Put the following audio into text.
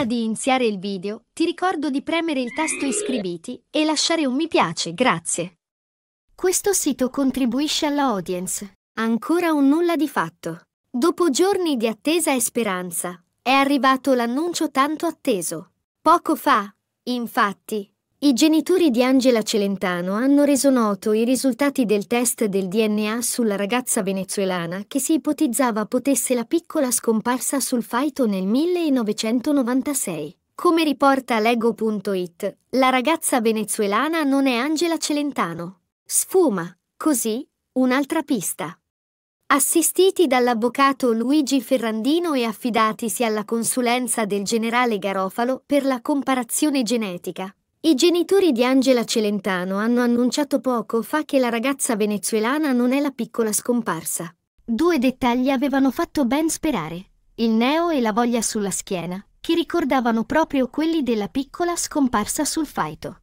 Prima di iniziare il video, ti ricordo di premere il tasto iscriviti e lasciare un mi piace, grazie. Questo sito contribuisce alla audience. Ancora un nulla di fatto. Dopo giorni di attesa e speranza, è arrivato l'annuncio tanto atteso. Poco fa, infatti, i genitori di Angela Celentano hanno reso noto i risultati del test del DNA sulla ragazza venezuelana che si ipotizzava potesse la piccola scomparsa sul faito nel 1996. Come riporta Lego.it, la ragazza venezuelana non è Angela Celentano. Sfuma, così, un'altra pista. Assistiti dall'avvocato Luigi Ferrandino e affidatisi alla consulenza del generale Garofalo per la comparazione genetica, i genitori di Angela Celentano hanno annunciato poco fa che la ragazza venezuelana non è la piccola scomparsa. Due dettagli avevano fatto ben sperare, il neo e la voglia sulla schiena, che ricordavano proprio quelli della piccola scomparsa sul faito.